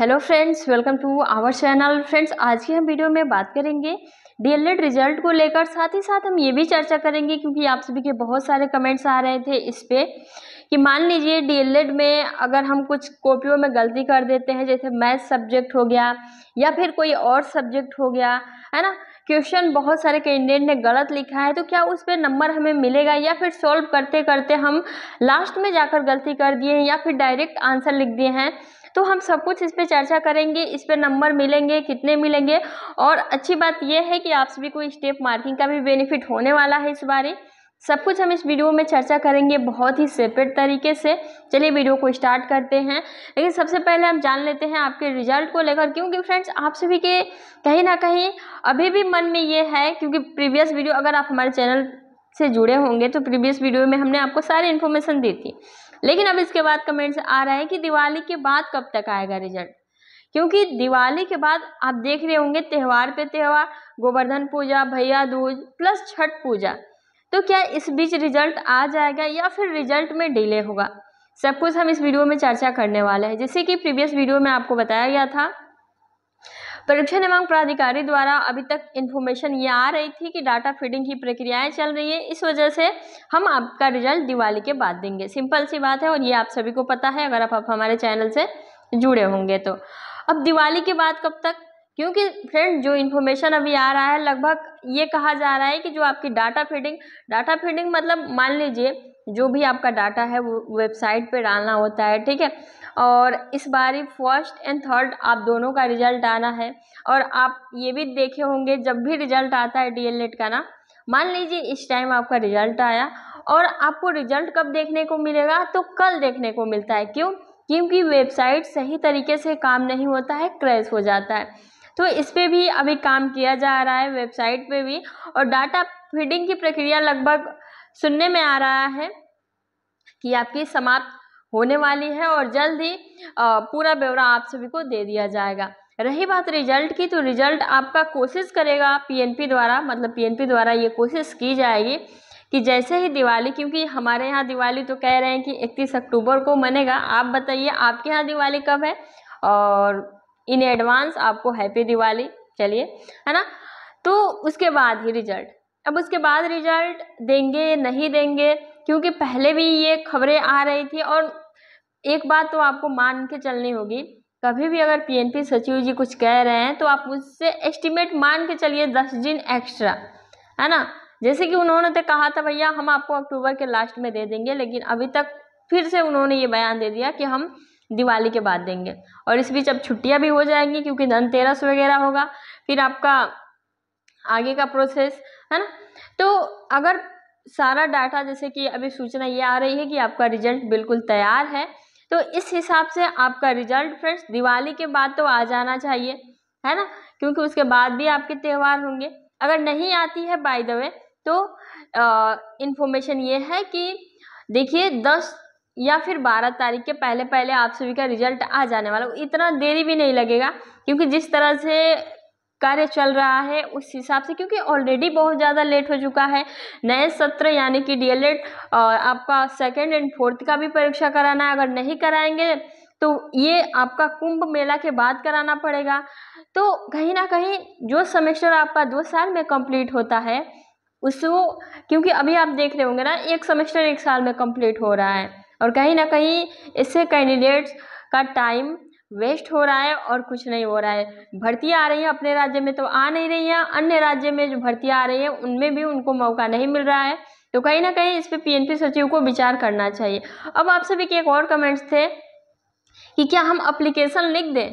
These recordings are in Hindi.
hello friends welcome to our channel friends आज की हम वीडियो में बात करेंगे डीएलएड रिजल्ट को लेकर साथ ही साथ हम ये भी चर्चा करेंगे क्योंकि आप सभी के बहुत सारे कमेंट्स आ रहे थे इस पर कि मान लीजिए डीएलएड में अगर हम कुछ कॉपियों में गलती कर देते हैं जैसे मैथ सब्जेक्ट हो गया या फिर कोई और सब्जेक्ट हो गया है ना क्वेश्चन बहुत सारे कैंडिडेट ने गलत लिखा है तो क्या उस पर नंबर हमें मिलेगा या फिर सॉल्व करते करते हम लास्ट में जाकर गलती कर दिए हैं या फिर डायरेक्ट आंसर लिख दिए हैं तो हम सब कुछ इस पर चर्चा करेंगे इस पर नंबर मिलेंगे कितने मिलेंगे और अच्छी बात यह है कि आप सभी को स्टेप मार्किंग का भी बेनिफिट होने वाला है इस बारे सब कुछ हम इस वीडियो में चर्चा करेंगे बहुत ही सेपरेट तरीके से चलिए वीडियो को स्टार्ट करते हैं लेकिन सबसे पहले हम जान लेते हैं आपके रिजल्ट को लेकर क्योंकि फ्रेंड्स आप सभी के कहीं ना कहीं अभी भी मन में ये है क्योंकि प्रीवियस वीडियो अगर आप हमारे चैनल से जुड़े होंगे तो प्रीवियस वीडियो में हमने आपको सारी इन्फॉर्मेशन दी थी लेकिन अब इसके बाद कमेंट्स आ रहा है कि दिवाली के बाद कब तक आएगा रिजल्ट क्योंकि दिवाली के बाद आप देख रहे होंगे त्यौहार पे त्यौहार गोवर्धन पूजा भैया दूज प्लस छठ पूजा तो क्या इस बीच रिजल्ट आ जाएगा या फिर रिजल्ट में डिले होगा सब कुछ हम इस वीडियो में चर्चा करने वाले हैं जैसे कि प्रीवियस वीडियो में आपको बताया गया था परीक्षण एवं प्राधिकारी द्वारा अभी तक इन्फॉर्मेशन ये आ रही थी कि डाटा फीडिंग की प्रक्रियाएं चल रही है इस वजह से हम आपका रिजल्ट दिवाली के बाद देंगे सिंपल सी बात है और ये आप सभी को पता है अगर आप हमारे चैनल से जुड़े होंगे तो अब दिवाली के बाद कब तक क्योंकि फ्रेंड जो इन्फॉर्मेशन अभी आ रहा है लगभग ये कहा जा रहा है कि जो आपकी डाटा फीडिंग डाटा फीडिंग मतलब मान लीजिए जो भी आपका डाटा है वो वेबसाइट पे डालना होता है ठीक है और इस बारी फर्स्ट एंड थर्ड आप दोनों का रिजल्ट आना है और आप ये भी देखे होंगे जब भी रिजल्ट आता है डी का ना मान लीजिए इस टाइम आपका रिजल्ट आया और आपको रिजल्ट कब देखने को मिलेगा तो कल देखने को मिलता है क्यों क्योंकि वेबसाइट सही तरीके से काम नहीं होता है क्रैश हो जाता है तो इस पर भी अभी काम किया जा रहा है वेबसाइट पे भी और डाटा फीडिंग की प्रक्रिया लगभग सुनने में आ रहा है कि आपकी समाप्त होने वाली है और जल्द ही पूरा ब्यौरा आप सभी को दे दिया जाएगा रही बात रिजल्ट की तो रिजल्ट आपका कोशिश करेगा पीएनपी द्वारा मतलब पीएनपी द्वारा ये कोशिश की जाएगी कि जैसे ही दिवाली क्योंकि हमारे यहाँ दिवाली तो कह रहे हैं कि इकतीस अक्टूबर को मनेगा आप बताइए आपके यहाँ दिवाली कब है और इन एडवांस आपको हैप्पी दिवाली चलिए है ना तो उसके बाद ही रिजल्ट अब उसके बाद रिजल्ट देंगे नहीं देंगे क्योंकि पहले भी ये खबरें आ रही थी और एक बात तो आपको मान के चलनी होगी कभी भी अगर पीएनपी सचिव जी कुछ कह रहे हैं तो आप उससे एस्टिमेट मान के चलिए दस दिन एक्स्ट्रा है ना जैसे कि उन्होंने तो कहा था भैया हम आपको अक्टूबर के लास्ट में दे देंगे लेकिन अभी तक फिर से उन्होंने ये बयान दे दिया कि हम दिवाली के बाद देंगे और इस बीच अब छुट्टियां भी हो जाएंगी क्योंकि धनतेरस वगैरह होगा फिर आपका आगे का प्रोसेस है ना तो अगर सारा डाटा जैसे कि अभी सूचना ये आ रही है कि आपका रिजल्ट बिल्कुल तैयार है तो इस हिसाब से आपका रिजल्ट फ्रेंड्स दिवाली के बाद तो आ जाना चाहिए है ना क्योंकि उसके बाद भी आपके त्यौहार होंगे अगर नहीं आती है बाय द वे तो इन्फॉर्मेशन ये है कि देखिए दस या फिर बारह तारीख के पहले पहले आप सभी का रिजल्ट आ जाने वाला इतना देरी भी नहीं लगेगा क्योंकि जिस तरह से कार्य चल रहा है उस हिसाब से क्योंकि ऑलरेडी बहुत ज़्यादा लेट हो चुका है नए सत्र यानी कि डीएलएड आपका सेकेंड एंड फोर्थ का भी परीक्षा कराना है अगर नहीं कराएंगे तो ये आपका कुंभ मेला के बाद कराना पड़ेगा तो कहीं ना कहीं जो सेमेस्टर आपका दो साल में कंप्लीट होता है उसको क्योंकि अभी आप देख रहे होंगे ना एक सेमेस्टर एक साल में कंप्लीट हो रहा है और कहीं ना कहीं इससे कैंडिडेट्स का टाइम वेस्ट हो रहा है और कुछ नहीं हो रहा है भर्तियाँ आ रही हैं अपने राज्य में तो आ नहीं रही हैं अन्य राज्य में जो भर्तियाँ आ रही हैं उनमें भी उनको मौका नहीं मिल रहा है तो कहीं ना कहीं इस पर पीएनपी सचिव को विचार करना चाहिए अब आप सभी के एक और कमेंट्स थे कि क्या हम अप्लीकेशन लिख दें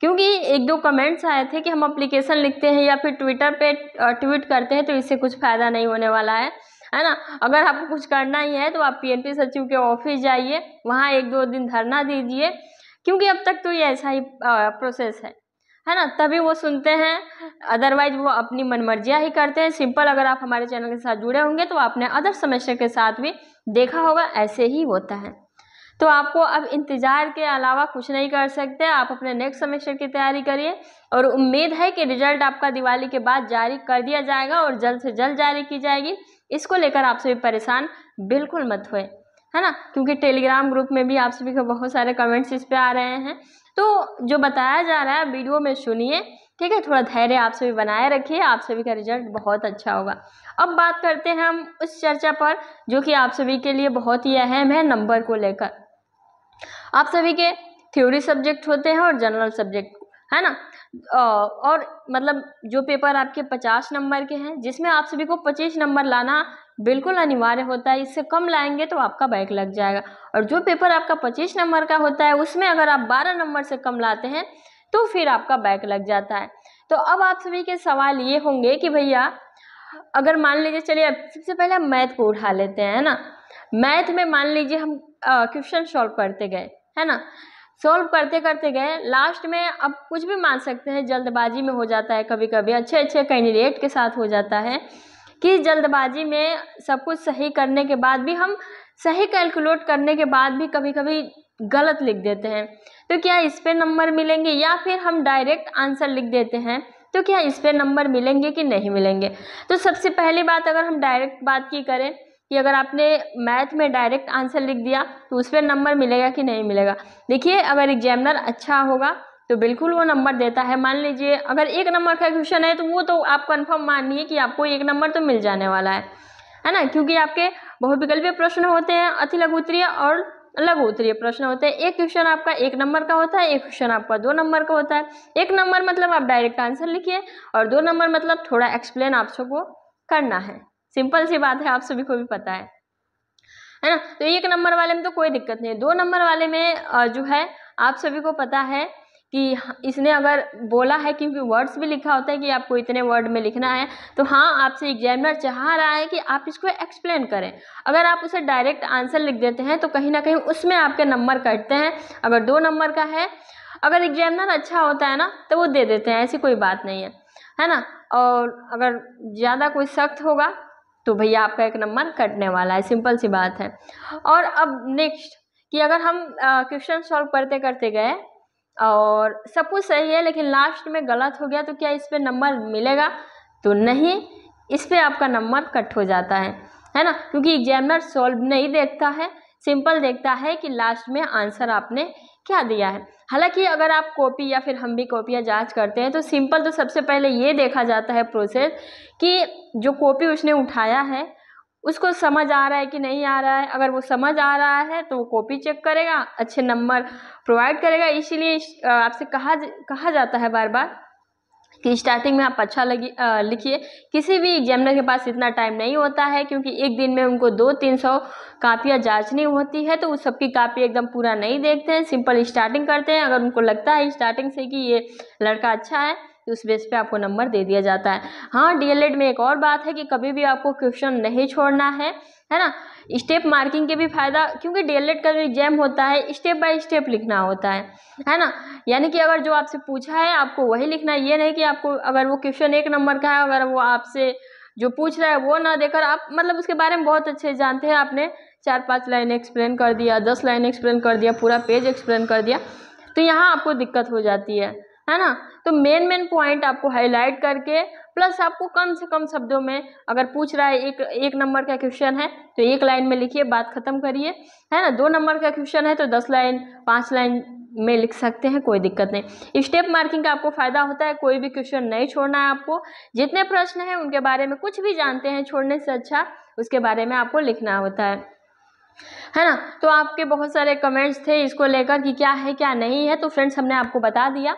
क्योंकि एक दो कमेंट्स आए थे कि हम अप्लीकेशन लिखते हैं या फिर ट्विटर पे ट्वीट करते हैं तो इससे कुछ फ़ायदा नहीं होने वाला है है ना अगर आपको कुछ करना ही है तो आप पीएनपी सचिव के ऑफिस जाइए वहाँ एक दो दिन धरना दीजिए क्योंकि अब तक तो ये ऐसा ही प्रोसेस है है ना तभी वो सुनते हैं अदरवाइज वो अपनी मनमर्जियाँ ही करते हैं सिंपल अगर आप हमारे चैनल के साथ जुड़े होंगे तो आपने अदर समस्या के साथ भी देखा होगा ऐसे ही होता है तो आपको अब इंतज़ार के अलावा कुछ नहीं कर सकते आप अपने नेक्स्ट सेमेस्टर की तैयारी करिए और उम्मीद है कि रिजल्ट आपका दिवाली के बाद जारी कर दिया जाएगा और जल्द से जल्द जारी की जाएगी इसको लेकर आप सभी परेशान बिल्कुल मत हुए है ना क्योंकि टेलीग्राम ग्रुप में भी आप सभी के बहुत सारे कमेंट्स इस पर आ रहे हैं तो जो बताया जा रहा है वीडियो में सुनिए ठीक है थोड़ा धैर्य आप सभी बनाए रखिए आप सभी का रिजल्ट बहुत अच्छा होगा अब बात करते हैं हम उस चर्चा पर जो कि आप सभी के लिए बहुत ही अहम है नंबर को लेकर आप सभी के थ्योरी सब्जेक्ट होते हैं और जनरल सब्जेक्ट है ना और मतलब जो पेपर आपके पचास नंबर के हैं जिसमें आप सभी को पच्चीस नंबर लाना बिल्कुल अनिवार्य होता है इससे कम लाएंगे तो आपका बैक लग जाएगा और जो पेपर आपका पच्चीस नंबर का होता है उसमें अगर आप बारह नंबर से कम लाते हैं तो फिर आपका बैक लग जाता है तो अब आप सभी के सवाल ये होंगे कि भैया अगर मान लीजिए चलिए सबसे पहले हम मैथ को उठा लेते हैं ना मैथ में मान लीजिए हम क्वेश्चन सॉल्व करते गए है ना सॉल्व करते करते गए लास्ट में अब कुछ भी मान सकते हैं जल्दबाजी में हो जाता है कभी कभी अच्छे अच्छे कैंडिडेट के साथ हो जाता है कि जल्दबाजी में सब कुछ सही करने के बाद भी हम सही कैलकुलेट करने के बाद भी कभी कभी गलत लिख देते हैं तो क्या इस पर नंबर मिलेंगे या फिर हम डायरेक्ट आंसर लिख देते हैं तो क्या इस पर नंबर मिलेंगे कि नहीं मिलेंगे तो सबसे पहली बात अगर हम डायरेक्ट बात की करें कि अगर आपने मैथ में डायरेक्ट आंसर लिख दिया तो उस पर नंबर मिलेगा कि नहीं मिलेगा देखिए अगर एग्जामिनर अच्छा होगा तो बिल्कुल वो नंबर देता है मान लीजिए अगर एक नंबर का क्वेश्चन है तो वो तो आप कन्फर्म मानिए कि आपको एक नंबर तो मिल जाने वाला है है ना क्योंकि आपके बहुविकल्पीय प्रश्न होते हैं अति लघु उत्तरीय और लघु उत्तरीय प्रश्न होते हैं एक क्वेश्चन आपका एक नंबर का होता है एक क्वेश्चन आपका दो नंबर का होता है एक नंबर मतलब आप डायरेक्ट आंसर लिखिए और दो नंबर मतलब थोड़ा एक्सप्लेन आप सबको करना है सिंपल सी बात है आप सभी को भी पता है है ना तो एक नंबर वाले में तो कोई दिक्कत नहीं है दो नंबर वाले में जो है आप सभी को पता है कि इसने अगर बोला है क्योंकि वर्ड्स भी लिखा होता है कि आपको इतने वर्ड में लिखना है तो हाँ आपसे एग्जामिनर चाह रहा है कि आप इसको एक्सप्लेन करें अगर आप उसे डायरेक्ट आंसर लिख देते हैं तो कहीं ना कहीं उसमें आपके नंबर कटते हैं अगर दो नंबर का है अगर एग्जामिनर अच्छा होता है ना तो वो दे देते हैं ऐसी कोई बात नहीं है है ना और अगर ज़्यादा कोई सख्त होगा तो भैया आपका एक नंबर कटने वाला है सिंपल सी बात है और अब नेक्स्ट कि अगर हम क्वेश्चन सॉल्व करते करते गए और सब कुछ सही है लेकिन लास्ट में गलत हो गया तो क्या इस पर नंबर मिलेगा तो नहीं इस पर आपका नंबर कट हो जाता है है ना क्योंकि एग्जामिनर सॉल्व नहीं देखता है सिंपल देखता है कि लास्ट में आंसर आपने क्या दिया है हालांकि अगर आप कॉपी या फिर हम भी कॉपियाँ जांच करते हैं तो सिंपल तो सबसे पहले ये देखा जाता है प्रोसेस कि जो कॉपी उसने उठाया है उसको समझ आ रहा है कि नहीं आ रहा है अगर वो समझ आ रहा है तो वो कॉपी चेक करेगा अच्छे नंबर प्रोवाइड करेगा इसीलिए आपसे कहा कहा जाता है बार बार कि स्टार्टिंग में आप अच्छा लगी लिखिए किसी भी एग्जामिनर के पास इतना टाइम नहीं होता है क्योंकि एक दिन में उनको दो तीन सौ कापियाँ जाँचनी होती है तो उस सबकी कापी एकदम पूरा नहीं देखते हैं सिंपल स्टार्टिंग करते हैं अगर उनको लगता है स्टार्टिंग से कि ये लड़का अच्छा है तो उस बेस पे आपको नंबर दे दिया जाता है हाँ डीएलएड में एक और बात है कि कभी भी आपको क्वेश्चन नहीं छोड़ना है है ना स्टेप मार्किंग के भी फायदा क्योंकि डीएलएड का जो एग्जाम होता है स्टेप बाय स्टेप लिखना होता है है ना यानी कि अगर जो आपसे पूछा है आपको वही लिखना ये नहीं कि आपको अगर वो क्वेश्चन एक नंबर का है अगर वो आपसे जो पूछ रहा है वो ना देकर आप मतलब उसके बारे में बहुत अच्छे जानते हैं आपने चार पाँच लाइन एक्सप्लेन कर दिया दस लाइन एक्सप्लेन कर दिया पूरा पेज एक्सप्लेन कर दिया तो यहाँ आपको दिक्कत हो जाती है है ना तो मेन मेन पॉइंट आपको हाईलाइट करके प्लस आपको कम से कम शब्दों में अगर पूछ रहा है एक एक नंबर का क्वेश्चन है तो एक लाइन में लिखिए बात खत्म करिए है ना दो नंबर का क्वेश्चन है तो दस लाइन पांच लाइन में लिख सकते हैं कोई दिक्कत नहीं स्टेप मार्किंग का आपको फ़ायदा होता है कोई भी क्वेश्चन नहीं छोड़ना है आपको जितने प्रश्न हैं उनके बारे में कुछ भी जानते हैं छोड़ने से अच्छा उसके बारे में आपको लिखना होता है है ना तो आपके बहुत सारे कमेंट्स थे इसको लेकर कि क्या है क्या नहीं है तो फ्रेंड्स हमने आपको बता दिया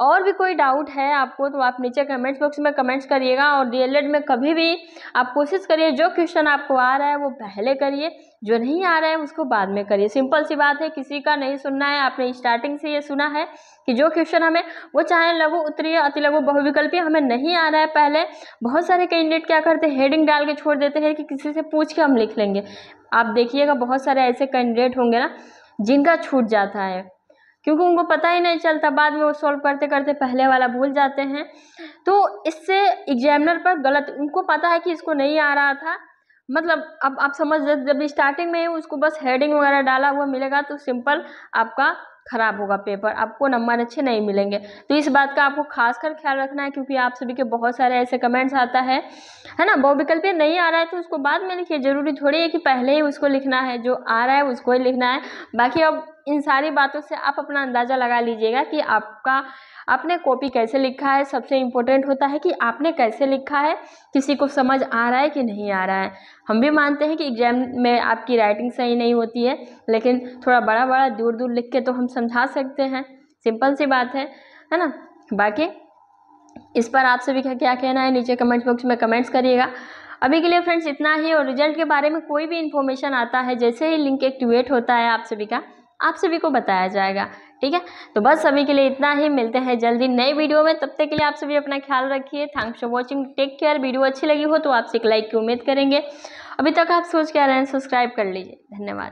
और भी कोई डाउट है आपको तो आप नीचे कमेंट्स बॉक्स में कमेंट्स करिएगा और डी में कभी भी आप कोशिश करिए जो क्वेश्चन आपको आ रहा है वो पहले करिए जो नहीं आ रहा है उसको बाद में करिए सिंपल सी बात है किसी का नहीं सुनना है आपने स्टार्टिंग से ये सुना है कि जो क्वेश्चन हमें वो चाहे लघु उत्तरीय अति लघु बहुविकल्पीय हमें नहीं आ रहा है पहले बहुत सारे कैंडिडेट क्या करते हैं हेडिंग डाल के छोड़ देते हैं कि किसी से पूछ के हम लिख लेंगे आप देखिएगा बहुत सारे ऐसे कैंडिडेट होंगे ना जिनका छूट जाता है क्योंकि उनको पता ही नहीं चलता बाद में वो सॉल्व करते करते पहले वाला भूल जाते हैं तो इससे एग्जामिनर पर गलत उनको पता है कि इसको नहीं आ रहा था मतलब अब आप समझ जब स्टार्टिंग में ही उसको बस हेडिंग वगैरह डाला हुआ मिलेगा तो सिंपल आपका खराब होगा पेपर आपको नंबर अच्छे नहीं मिलेंगे तो इस बात का आपको खास कर ख्याल रखना है क्योंकि आप सभी के बहुत सारे ऐसे कमेंट्स आता है है ना वो विकल्प नहीं आ रहा है तो उसको बाद में लिखिए जरूरी थोड़ी है कि पहले ही उसको लिखना है जो आ रहा है उसको ही लिखना है बाकी अब इन सारी बातों से आप अपना अंदाज़ा लगा लीजिएगा कि आपका आपने कॉपी कैसे लिखा है सबसे इम्पोर्टेंट होता है कि आपने कैसे लिखा है किसी को समझ आ रहा है कि नहीं आ रहा है हम भी मानते हैं कि एग्जाम में आपकी राइटिंग सही नहीं होती है लेकिन थोड़ा बड़ा बड़ा दूर दूर लिख के तो हम समझा सकते हैं सिंपल सी बात है है ना बाकी इस पर आप सभी का क्या कहना है नीचे कमेंट बॉक्स में कमेंट्स करिएगा अभी के लिए फ्रेंड्स इतना ही और रिजल्ट के बारे में कोई भी इन्फॉर्मेशन आता है जैसे ही लिंक एक्टिवेट होता है आप सभी का आप सभी को बताया जाएगा ठीक है तो बस सभी के लिए इतना ही मिलते हैं जल्दी नए वीडियो में तब तक के लिए आप सभी अपना ख्याल रखिए thanks for watching take care video अच्छी लगी हो तो आपसे एक लाइक की उम्मीद करेंगे अभी तक आप सोच के आ रहे हैं सब्सक्राइब कर लीजिए धन्यवाद